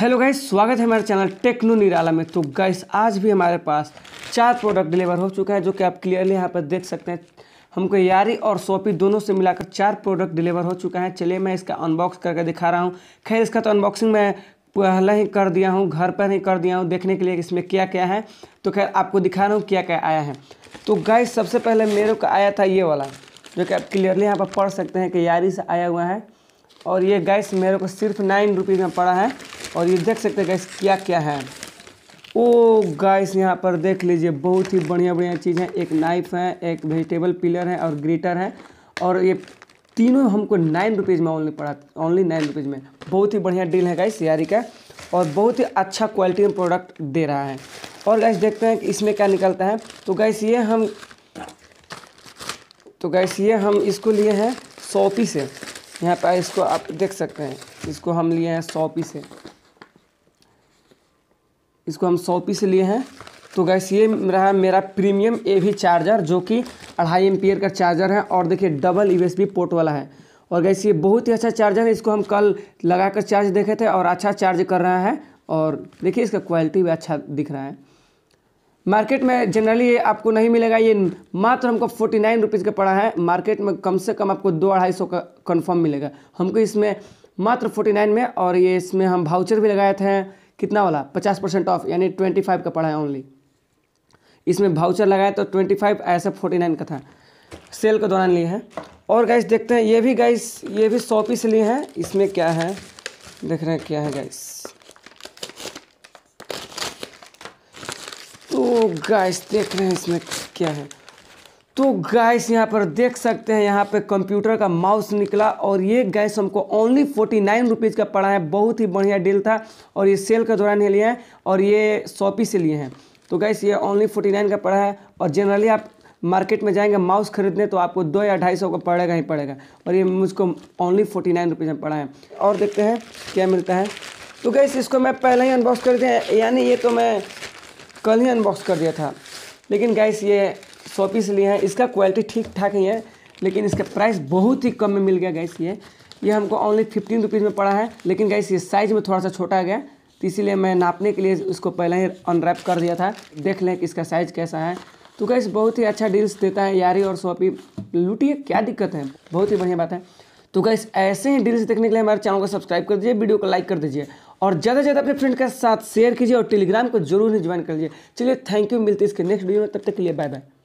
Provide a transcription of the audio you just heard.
hello guys स्वागत है हमारे चैनल टेक्नो निराला में तो गाइस आज भी हमारे पास चार प्रोडक्ट डिलीवर हो चुका है जो कि आप क्लियरली यहाँ पर देख सकते हैं हमको यारी और सोपी दोनों से मिलाकर चार प्रोडक्ट डिलीवर हो चुका है चलिए मैं इसका अनबॉक्स करके दिखा रहा हूँ खैर इसका तो अनबॉक्सिंग मैं पहले ही कर दिया हूँ घर पर ही कर दिया हूँ देखने के लिए इसमें क्या क्या है तो खैर आपको दिखा रहा हूँ क्या क्या आया है तो गाइस सबसे पहले मेरे को आया था ये वाला जो कि आप क्लियरली यहाँ पर पढ़ सकते हैं कि यारी से आया हुआ है और ये गैस मेरे को सिर्फ नाइन रुपीज़ में पड़ा है और ये देख सकते हैं गैस क्या क्या है ओ गैस यहाँ पर देख लीजिए बहुत ही बढ़िया बढ़िया चीज़ है एक नाइफ़ है एक वेजिटेबल पिलर है और ग्रीटर है और ये तीनों हमको नाइन रुपीज़ में ओनली पड़ा ओनली नाइन रुपीज़ में बहुत ही बढ़िया डील है गैस यारी का और बहुत ही अच्छा क्वालिटी में प्रोडक्ट दे रहा है और गैस देखते हैं कि इसमें क्या निकलता है तो गैस ये हम तो गैस ये हम इसको लिए हैं सौपी से यहाँ पर इसको आप देख सकते हैं इसको हम लिए हैं सौ पीस है इसको हम सौ पीस लिए हैं तो गैस ये रहा मेरा प्रीमियम ए वी चार्जर जो कि अढ़ाई एम का चार्जर है और देखिए डबल यू पोर्ट वाला है और गैस ये बहुत ही अच्छा चार्जर है इसको हम कल लगा कर चार्ज देखे थे और अच्छा चार्ज कर रहा है और देखिए इसका क्वालिटी भी अच्छा दिख रहा है मार्केट में जनरली ये आपको नहीं मिलेगा ये मात्र हमको फोर्टी नाइन रुपीज़ का पड़ा है मार्केट में कम से कम आपको दो अढ़ाई सौ का कन्फर्म मिलेगा हमको इसमें मात्र फोर्टी नाइन में और ये इसमें हम भाउचर भी लगाए थे कितना वाला पचास परसेंट ऑफ यानी ट्वेंटी फाइव का पड़ा है ओनली इसमें भाउचर लगाए तो ट्वेंटी फाइव ऐसा फोर्टी नाइन का था सेल के दौरान लिए हैं और गाइस देखते हैं ये भी गाइस ये भी सौ पीस लिए हैं इसमें क्या है देख रहे हैं क्या है गाइस तो गाइस देख रहे हैं इसमें क्या है तो गैस यहाँ पर देख सकते हैं यहाँ पे कंप्यूटर का माउस निकला और ये गैस हमको ओनली फोर्टी नाइन रुपीज़ का पड़ा है बहुत ही बढ़िया डील था और ये सेल के दौरान ही लिए हैं और ये शॉपी से लिए हैं तो गैस ये ओनली फोर्टी नाइन का पड़ा है और जनरली आप मार्केट में जाएंगे माउस खरीदने तो आपको दो या ढाई सौ का पड़ेगा ही पड़ेगा और ये मुझको ओनली फोर्टी नाइन रुपीज़ में पड़ा है और देखते हैं क्या मिलता है तो गैस इसको मैं पहले ही अनबॉक्स कर दिया यानी ये तो मैं कल ही अनबॉक्स कर दिया था लेकिन गैस ये सौ पीस लिए हैं इसका क्वालिटी ठीक ठाक ही है लेकिन इसका प्राइस बहुत ही कम में मिल गया गैस ये ये हमको ओनली फिफ्टीन रुपीज़ में पड़ा है लेकिन गैस ये साइज़ में थोड़ा सा छोटा आ गया तो इसीलिए मैं नापने के लिए उसको पहले ही अनरैप कर दिया था देख लें कि इसका साइज़ कैसा है तो गैस बहुत ही अच्छा डील्स देता है यारी और शॉपी लूटिए क्या दिक्कत है बहुत ही बढ़िया बात है तो गैस ऐसे ही डील्स देखने के लिए हमारे चैनल को सब्सक्राइब कर दीजिए वीडियो को लाइक कर दीजिए और ज़्यादा से ज़्यादा अपने फ्रेंड के साथ शेयर कीजिए और टेलीग्राम को जरूर ही ज्वाइन कर लीजिए चलिए थैंक यू मिलते इसके नेक्स्ट वीडियो में तब तक के लिए बाय बाय